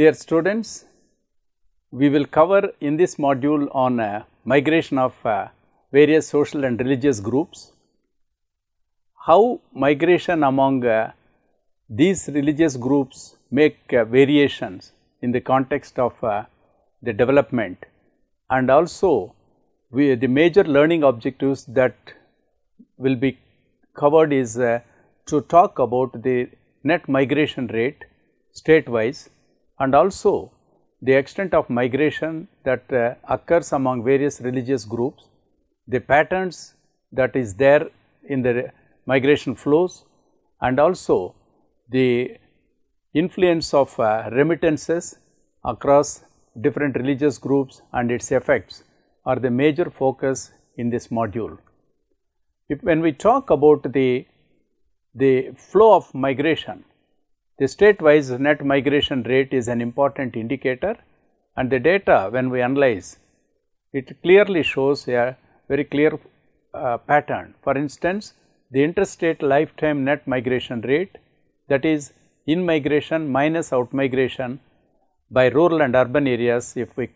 Dear students, we will cover in this module on uh, migration of uh, various social and religious groups, how migration among uh, these religious groups make uh, variations in the context of uh, the development and also we, the major learning objectives that will be covered is uh, to talk about the net migration rate state wise and also the extent of migration that uh, occurs among various religious groups, the patterns that is there in the migration flows and also the influence of uh, remittances across different religious groups and its effects are the major focus in this module. If when we talk about the, the flow of migration, the state-wise net migration rate is an important indicator and the data when we analyze, it clearly shows a very clear uh, pattern. For instance, the interstate lifetime net migration rate that is in migration minus out migration by rural and urban areas if we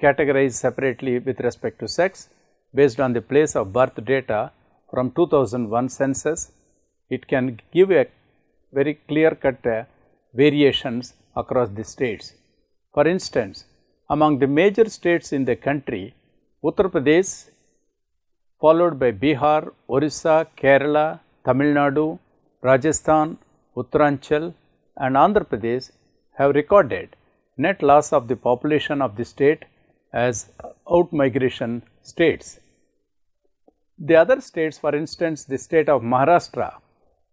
categorize separately with respect to sex based on the place of birth data from 2001 census, it can give a very clear cut uh, variations across the states. For instance, among the major states in the country, Uttar Pradesh followed by Bihar, Orissa, Kerala, Tamil Nadu, Rajasthan, Uttaranchal and Andhra Pradesh have recorded net loss of the population of the state as outmigration states. The other states for instance the state of Maharashtra,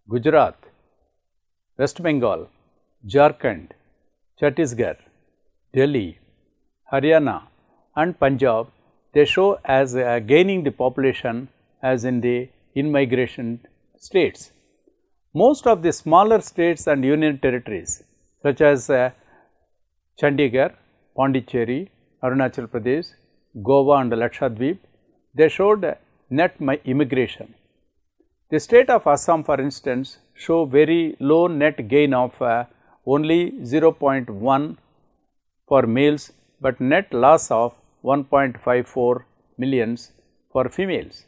Gujarat, West Bengal, Jharkhand, Chhattisgarh, Delhi, Haryana and Punjab they show as uh, gaining the population as in the immigration states. Most of the smaller states and union territories such as uh, Chandigarh, Pondicherry, Arunachal Pradesh, Goa and Lakshadweep, they showed net immigration. The state of Assam for instance show very low net gain of uh, only 0.1 for males, but net loss of 1.54 millions for females.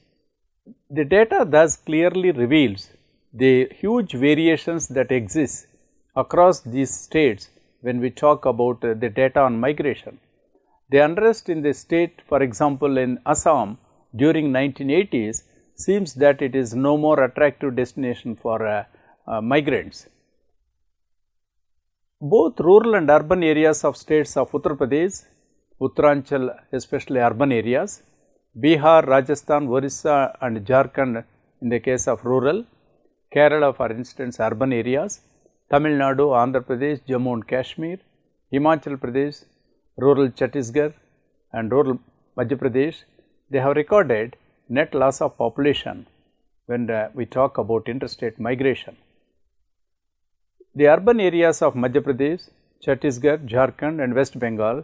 The data thus clearly reveals the huge variations that exist across these states when we talk about uh, the data on migration. The unrest in the state for example in Assam during 1980s seems that it is no more attractive destination for uh, uh, migrants. Both rural and urban areas of states of Uttar Pradesh, Uttaranchal especially urban areas, Bihar, Rajasthan, Orissa and Jharkhand in the case of rural, Kerala for instance urban areas, Tamil Nadu, Andhra Pradesh, Jammu and Kashmir, Himachal Pradesh, rural Chhattisgarh and rural Madhya Pradesh, they have recorded net loss of population when the, uh, we talk about interstate migration. The urban areas of Madhya Pradesh, Chhattisgarh, Jharkhand and West Bengal,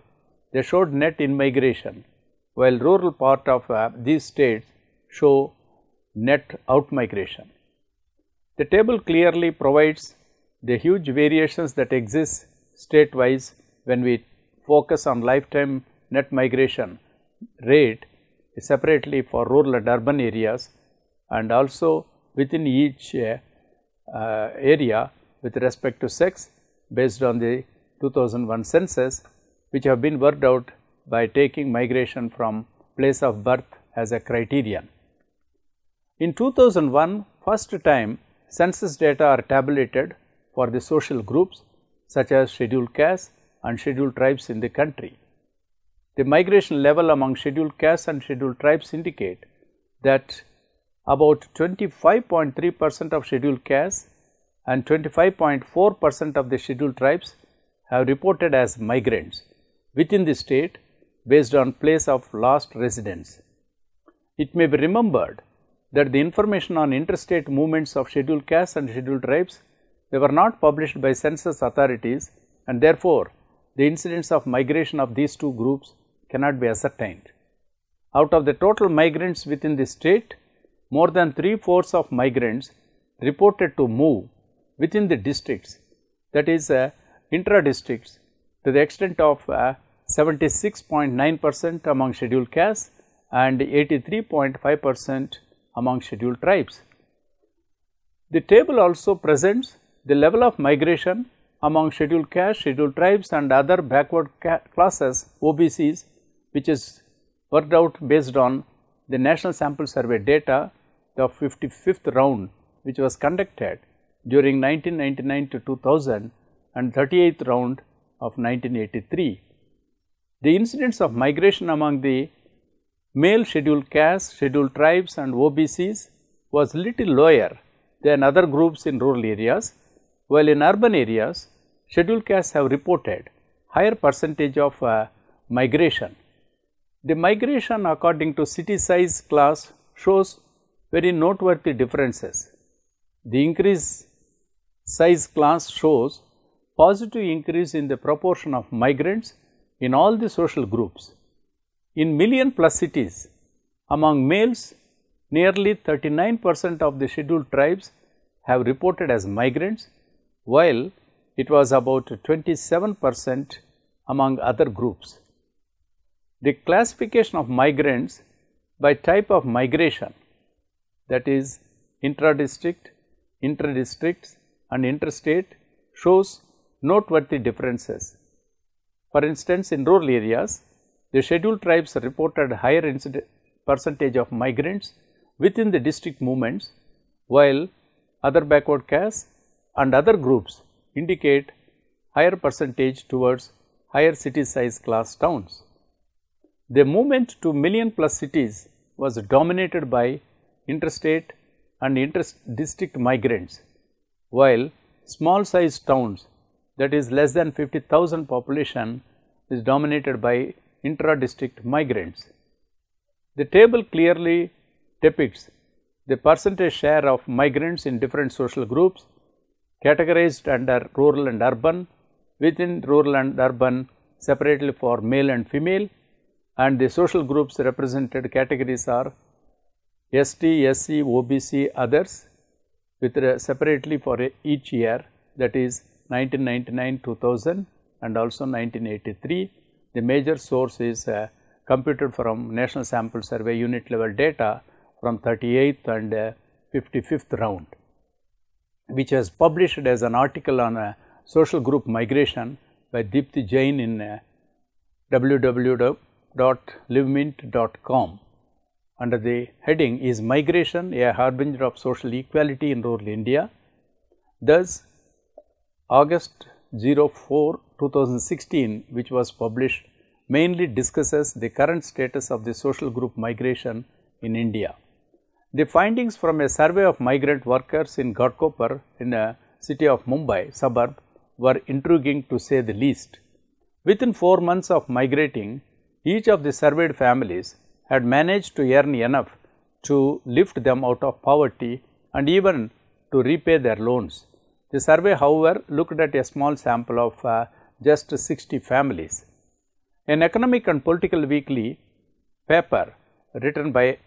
they showed net in-migration, while rural part of uh, these states show net outmigration. The table clearly provides the huge variations that exist state wise when we focus on lifetime net migration rate separately for rural and urban areas and also within each uh, uh, area with respect to sex based on the 2001 census which have been worked out by taking migration from place of birth as a criterion. In 2001 first time census data are tabulated for the social groups such as scheduled castes and scheduled tribes in the country. The migration level among scheduled castes and scheduled tribes indicate that about 25.3 percent of scheduled castes and 25.4 percent of the scheduled tribes have reported as migrants within the state based on place of last residence. It may be remembered that the information on interstate movements of scheduled castes and scheduled tribes they were not published by census authorities and therefore, the incidence of migration of these two groups cannot be ascertained. Out of the total migrants within the state, more than three fourths of migrants reported to move within the districts that is uh, intra districts to the extent of 76.9 uh, percent among scheduled castes and 83.5 percent among scheduled tribes. The table also presents the level of migration among scheduled castes, scheduled tribes and other backward classes OBCs which is worked out based on the national sample survey data the 55th round which was conducted during 1999 to 2000 and 38th round of 1983. The incidence of migration among the male scheduled castes, scheduled tribes and OBCs was little lower than other groups in rural areas, while in urban areas scheduled castes have reported higher percentage of uh, migration. The migration according to city size class shows very noteworthy differences. The increase size class shows positive increase in the proportion of migrants in all the social groups. In million plus cities, among males, nearly 39 percent of the scheduled tribes have reported as migrants, while it was about 27 percent among other groups the classification of migrants by type of migration that is intra-district, inter-districts and interstate shows noteworthy differences. For instance, in rural areas, the scheduled tribes reported higher percentage of migrants within the district movements, while other backward castes and other groups indicate higher percentage towards higher city size class towns. The movement to million plus cities was dominated by interstate and district migrants, while small sized towns that is less than 50,000 population is dominated by intra-district migrants. The table clearly depicts the percentage share of migrants in different social groups categorized under rural and urban, within rural and urban separately for male and female, and the social groups represented categories are ST, SC, OBC, others with separately for each year that is 1999, 2000 and also 1983. The major source is uh, computed from National Sample Survey unit level data from 38th and uh, 55th round, which was published as an article on uh, social group migration by Deepthi Jain in uh, www www.livemint.com under the heading is migration a harbinger of social equality in rural India. Thus, August 04, 2016 which was published mainly discusses the current status of the social group migration in India. The findings from a survey of migrant workers in Ghodkopar in a city of Mumbai suburb were intriguing to say the least. Within 4 months of migrating, each of the surveyed families had managed to earn enough to lift them out of poverty and even to repay their loans. The survey however looked at a small sample of uh, just 60 families. An economic and political weekly paper written by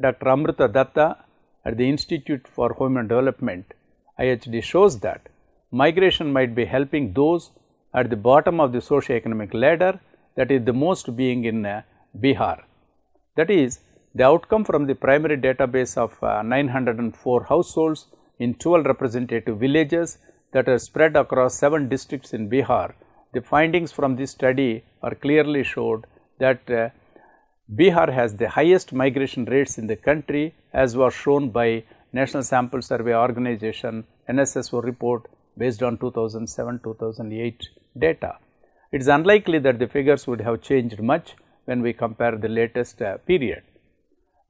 Dr. Amrita Datta at the Institute for Home and Development IHD shows that migration might be helping those at the bottom of the socio-economic ladder that is the most being in uh, Bihar. That is the outcome from the primary database of uh, 904 households in 12 representative villages that are spread across 7 districts in Bihar. The findings from this study are clearly showed that uh, Bihar has the highest migration rates in the country as was shown by National Sample Survey Organization NSSO report based on 2007-2008 data it is unlikely that the figures would have changed much when we compare the latest uh, period.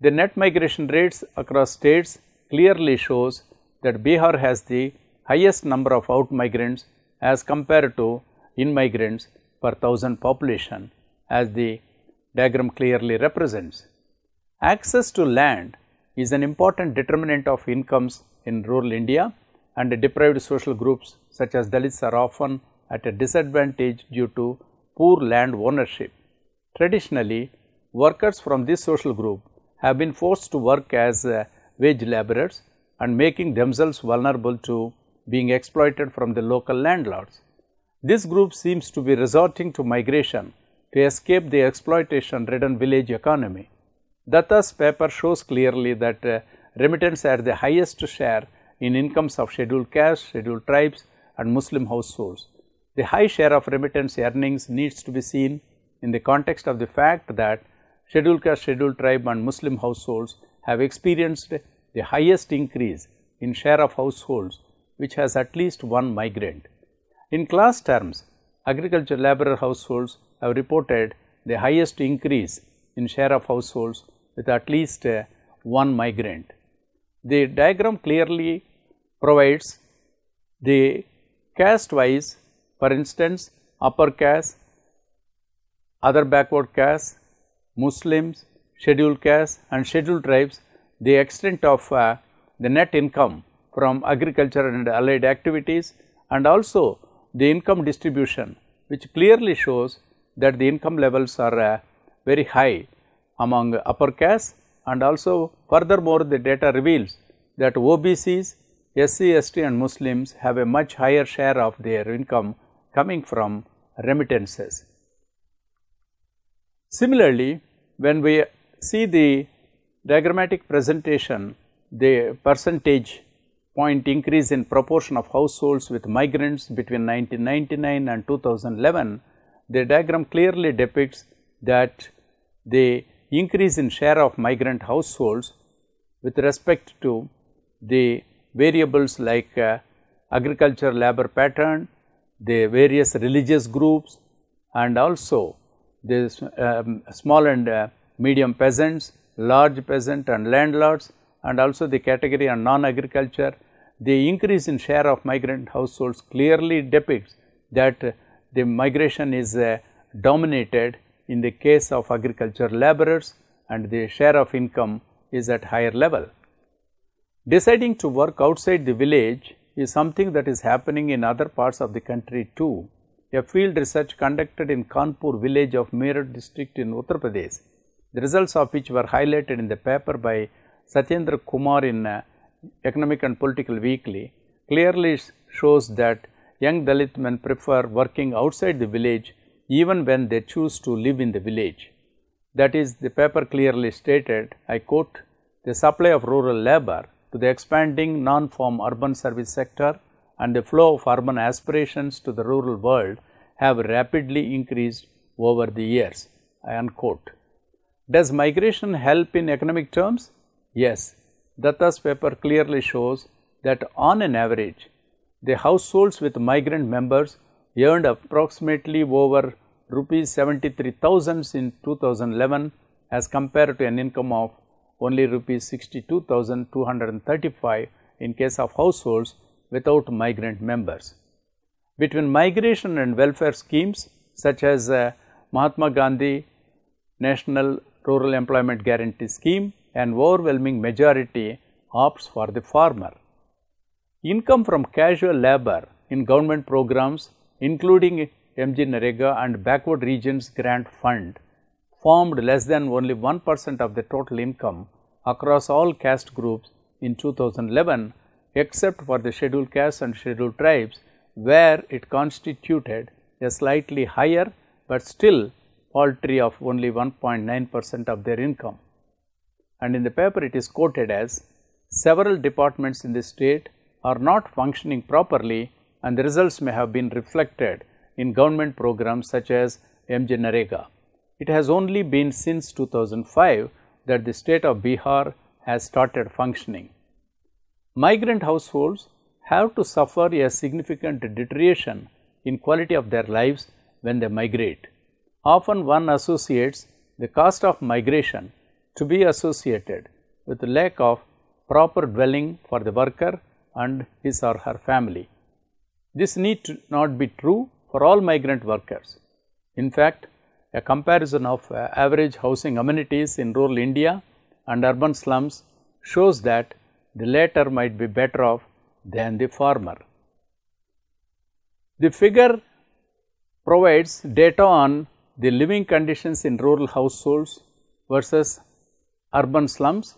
The net migration rates across states clearly shows that Bihar has the highest number of out migrants as compared to in migrants per thousand population as the diagram clearly represents. Access to land is an important determinant of incomes in rural India and deprived social groups such as Dalits are often at a disadvantage due to poor land ownership. Traditionally, workers from this social group have been forced to work as uh, wage laborers and making themselves vulnerable to being exploited from the local landlords. This group seems to be resorting to migration to escape the exploitation ridden village economy. Datta's paper shows clearly that uh, remittance the highest share in incomes of scheduled castes, scheduled tribes and Muslim households. The high share of remittance earnings needs to be seen in the context of the fact that scheduled caste, scheduled tribe and Muslim households have experienced the highest increase in share of households which has at least one migrant. In class terms, agricultural laborer households have reported the highest increase in share of households with at least uh, one migrant. The diagram clearly provides the caste wise for instance, upper caste, other backward caste, Muslims, scheduled caste and scheduled tribes, the extent of uh, the net income from agriculture and allied activities and also the income distribution which clearly shows that the income levels are uh, very high among upper caste and also furthermore the data reveals that OBCs, SC, ST and Muslims have a much higher share of their income coming from remittances. Similarly, when we see the diagrammatic presentation, the percentage point increase in proportion of households with migrants between 1999 and 2011, the diagram clearly depicts that the increase in share of migrant households with respect to the variables like uh, agriculture labor pattern, the various religious groups and also the um, small and uh, medium peasants, large peasant and landlords and also the category on non-agriculture. The increase in share of migrant households clearly depicts that the migration is uh, dominated in the case of agriculture laborers and the share of income is at higher level. Deciding to work outside the village is something that is happening in other parts of the country too. A field research conducted in Kanpur village of Meerut district in Uttar Pradesh, the results of which were highlighted in the paper by Satyendra Kumar in uh, Economic and Political Weekly, clearly shows that young Dalit men prefer working outside the village even when they choose to live in the village. That is, the paper clearly stated, I quote, the supply of rural labor to the expanding non form urban service sector and the flow of urban aspirations to the rural world have rapidly increased over the years, unquote. Does migration help in economic terms? Yes, Datta's paper clearly shows that on an average, the households with migrant members earned approximately over rupees 73,000 in 2011 as compared to an income of only rupees 62,235 in case of households without migrant members. Between migration and welfare schemes such as uh, Mahatma Gandhi National Rural Employment Guarantee Scheme, an overwhelming majority opts for the farmer. Income from casual labor in government programs including MG Narega and backward regions grant fund formed less than only 1 percent of the total income across all caste groups in 2011 except for the scheduled castes and scheduled tribes where it constituted a slightly higher but still paltry of only 1.9 percent of their income. And in the paper it is quoted as several departments in the state are not functioning properly and the results may have been reflected in government programs such as MJ Narega. It has only been since 2005 that the state of Bihar has started functioning. Migrant households have to suffer a significant deterioration in quality of their lives when they migrate. Often one associates the cost of migration to be associated with lack of proper dwelling for the worker and his or her family. This need not be true for all migrant workers. In fact, a comparison of uh, average housing amenities in rural India and urban slums shows that the latter might be better off than the former. The figure provides data on the living conditions in rural households versus urban slums.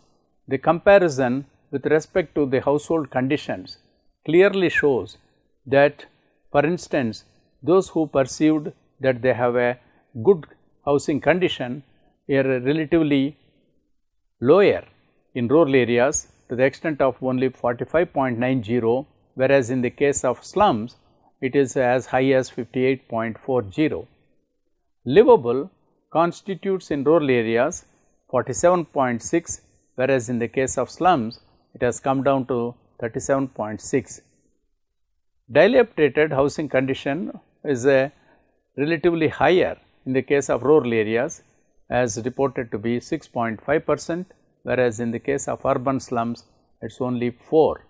The comparison with respect to the household conditions clearly shows that for instance, those who perceived that they have a good housing condition are relatively lower in rural areas to the extent of only 45.90, whereas in the case of slums, it is as high as 58.40. Livable constitutes in rural areas 47.6, whereas in the case of slums, it has come down to 37.6. Dilapidated housing condition is a relatively higher in the case of rural areas as reported to be 6.5 percent, whereas in the case of urban slums it is only 4.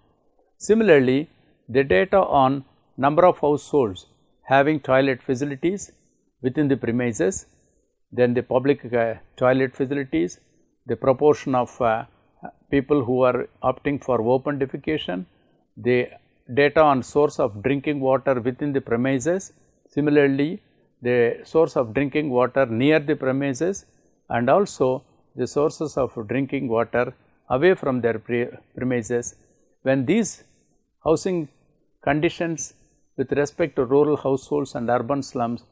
Similarly, the data on number of households having toilet facilities within the premises, then the public uh, toilet facilities, the proportion of uh, people who are opting for open defecation, the data on source of drinking water within the premises, similarly the source of drinking water near the premises and also the sources of drinking water away from their premises. When these housing conditions with respect to rural households and urban slums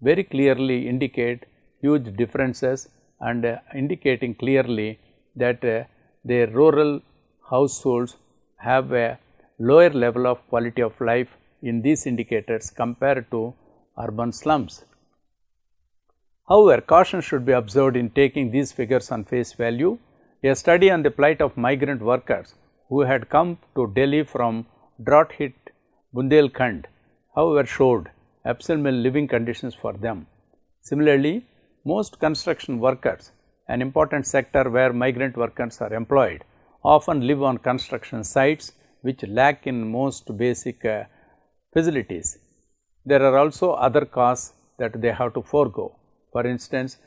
very clearly indicate huge differences and uh, indicating clearly that uh, the rural households have a lower level of quality of life in these indicators compared to urban slums. However, caution should be observed in taking these figures on face value. A study on the plight of migrant workers who had come to Delhi from drought hit Bundelkhand, however, showed abysmal living conditions for them. Similarly, most construction workers, an important sector where migrant workers are employed, often live on construction sites which lack in most basic uh, facilities there are also other costs that they have to forego. For instance,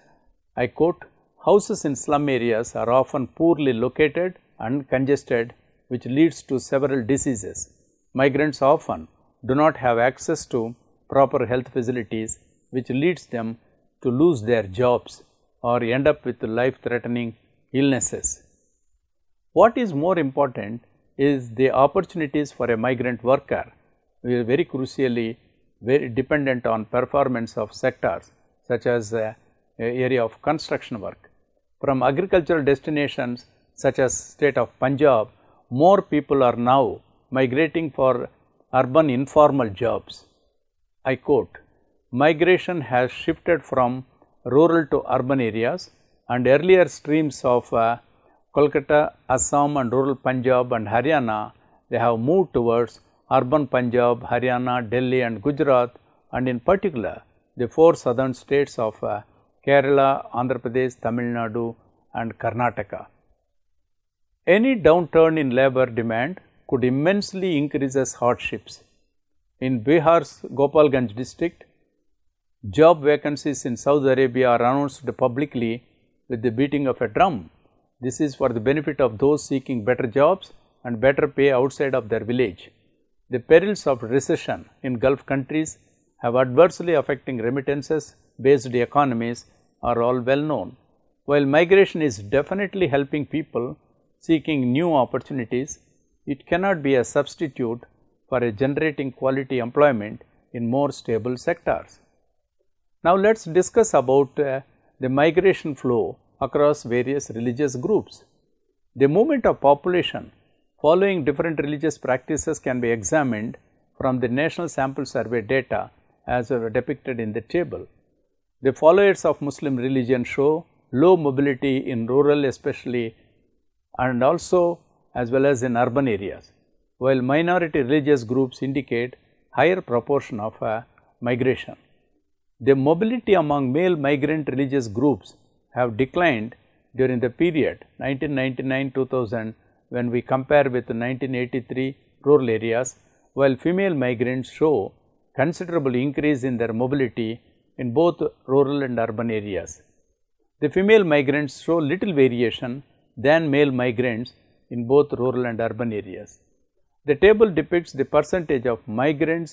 I quote, houses in slum areas are often poorly located and congested which leads to several diseases. Migrants often do not have access to proper health facilities which leads them to lose their jobs or end up with life threatening illnesses. What is more important is the opportunities for a migrant worker, very crucially very dependent on performance of sectors such as uh, area of construction work. From agricultural destinations such as state of Punjab, more people are now migrating for urban informal jobs. I quote, migration has shifted from rural to urban areas and earlier streams of uh, Kolkata, Assam and rural Punjab and Haryana, they have moved towards urban Punjab, Haryana, Delhi and Gujarat and in particular the four southern states of uh, Kerala, Andhra Pradesh, Tamil Nadu and Karnataka. Any downturn in labor demand could immensely increase as hardships. In Bihar's Gopalganj district, job vacancies in Saudi Arabia are announced publicly with the beating of a drum. This is for the benefit of those seeking better jobs and better pay outside of their village. The perils of recession in Gulf countries have adversely affecting remittances based economies are all well known. While migration is definitely helping people seeking new opportunities, it cannot be a substitute for a generating quality employment in more stable sectors. Now, let us discuss about uh, the migration flow across various religious groups. The movement of population following different religious practices can be examined from the National Sample Survey data as depicted in the table. The followers of Muslim religion show low mobility in rural especially and also as well as in urban areas, while minority religious groups indicate higher proportion of uh, migration. The mobility among male migrant religious groups have declined during the period 1999-2000 when we compare with 1983 rural areas, while female migrants show considerable increase in their mobility in both rural and urban areas. The female migrants show little variation than male migrants in both rural and urban areas. The table depicts the percentage of migrants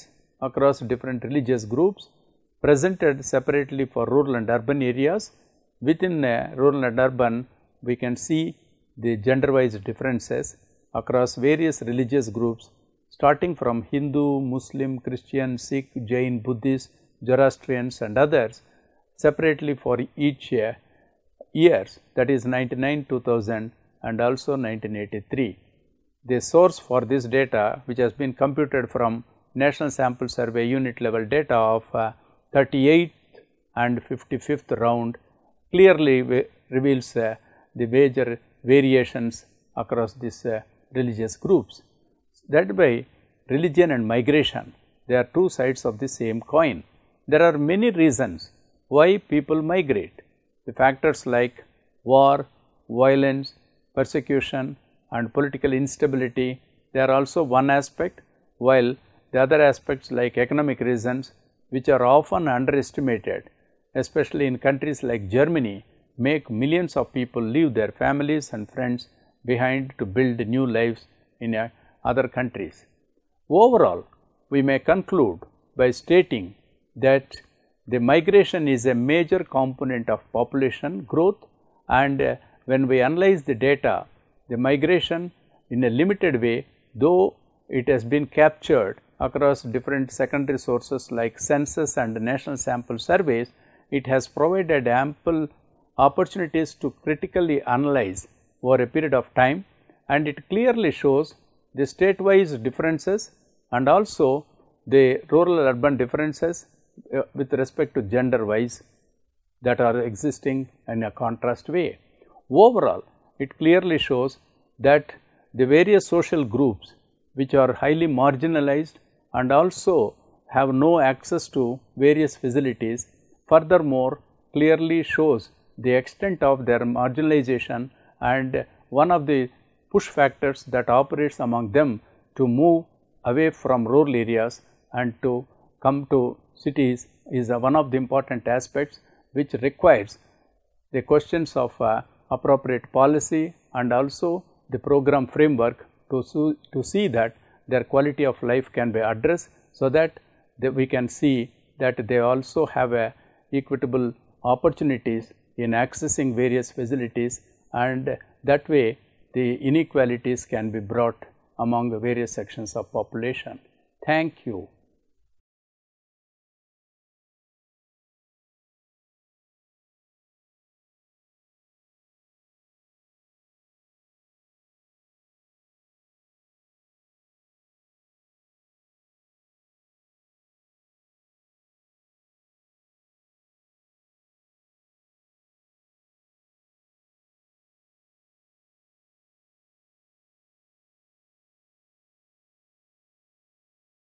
across different religious groups presented separately for rural and urban areas. Within uh, rural and urban, we can see the gender wise differences across various religious groups starting from Hindu, Muslim, Christian, Sikh, Jain, Buddhist, Zoroastrians and others separately for each year years that is 99, 2000 and also 1983. The source for this data which has been computed from National Sample Survey unit level data of uh, 38th and 55th round clearly reveals uh, the major variations across these uh, religious groups. That by religion and migration, they are two sides of the same coin. There are many reasons why people migrate. The factors like war, violence, persecution and political instability, they are also one aspect, while the other aspects like economic reasons, which are often underestimated, especially in countries like Germany, make millions of people leave their families and friends behind to build new lives in uh, other countries. Overall, we may conclude by stating that the migration is a major component of population growth and uh, when we analyze the data, the migration in a limited way though it has been captured across different secondary sources like census and national sample surveys, it has provided ample opportunities to critically analyze over a period of time and it clearly shows the state wise differences and also the rural urban differences uh, with respect to gender wise that are existing in a contrast way. Overall, it clearly shows that the various social groups which are highly marginalized and also have no access to various facilities furthermore clearly shows the extent of their marginalization and one of the push factors that operates among them to move away from rural areas and to come to cities is uh, one of the important aspects which requires the questions of uh, appropriate policy and also the program framework to, to see that their quality of life can be addressed. So, that we can see that they also have a uh, equitable opportunities in accessing various facilities and that way the inequalities can be brought among the various sections of population. Thank you.